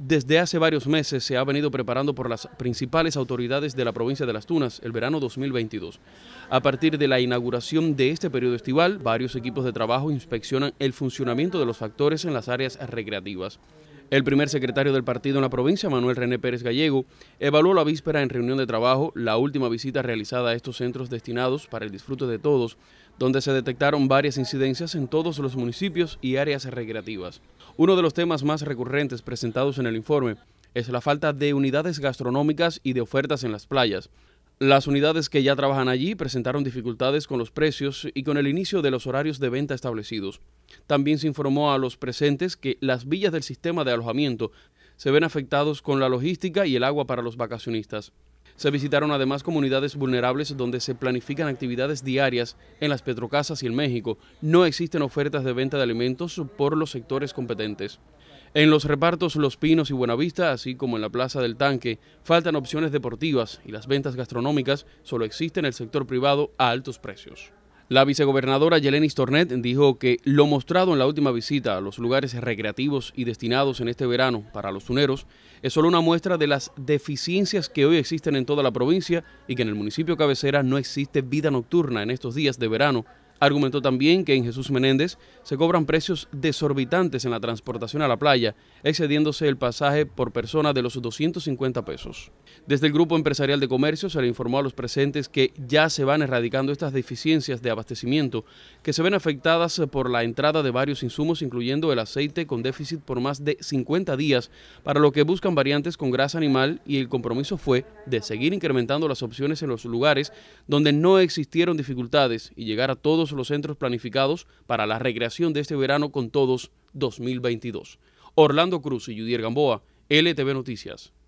desde hace varios meses se ha venido preparando por las principales autoridades de la provincia de Las Tunas el verano 2022. A partir de la inauguración de este periodo estival, varios equipos de trabajo inspeccionan el funcionamiento de los factores en las áreas recreativas. El primer secretario del partido en la provincia, Manuel René Pérez Gallego, evaluó la víspera en reunión de trabajo la última visita realizada a estos centros destinados para el disfrute de todos, donde se detectaron varias incidencias en todos los municipios y áreas recreativas. Uno de los temas más recurrentes presentados en el informe es la falta de unidades gastronómicas y de ofertas en las playas. Las unidades que ya trabajan allí presentaron dificultades con los precios y con el inicio de los horarios de venta establecidos. También se informó a los presentes que las villas del sistema de alojamiento se ven afectados con la logística y el agua para los vacacionistas. Se visitaron además comunidades vulnerables donde se planifican actividades diarias en las petrocasas y en México. No existen ofertas de venta de alimentos por los sectores competentes. En los repartos Los Pinos y Buenavista, así como en la Plaza del Tanque, faltan opciones deportivas y las ventas gastronómicas solo existen en el sector privado a altos precios. La vicegobernadora Yelenis Tornet dijo que lo mostrado en la última visita a los lugares recreativos y destinados en este verano para los tuneros es solo una muestra de las deficiencias que hoy existen en toda la provincia y que en el municipio cabecera no existe vida nocturna en estos días de verano Argumentó también que en Jesús Menéndez se cobran precios desorbitantes en la transportación a la playa, excediéndose el pasaje por persona de los 250 pesos. Desde el Grupo Empresarial de Comercio se le informó a los presentes que ya se van erradicando estas deficiencias de abastecimiento que se ven afectadas por la entrada de varios insumos, incluyendo el aceite con déficit por más de 50 días, para lo que buscan variantes con grasa animal y el compromiso fue de seguir incrementando las opciones en los lugares donde no existieron dificultades y llegar a todos los centros planificados para la recreación de este verano con todos 2022. Orlando Cruz y Judier Gamboa, LTV Noticias.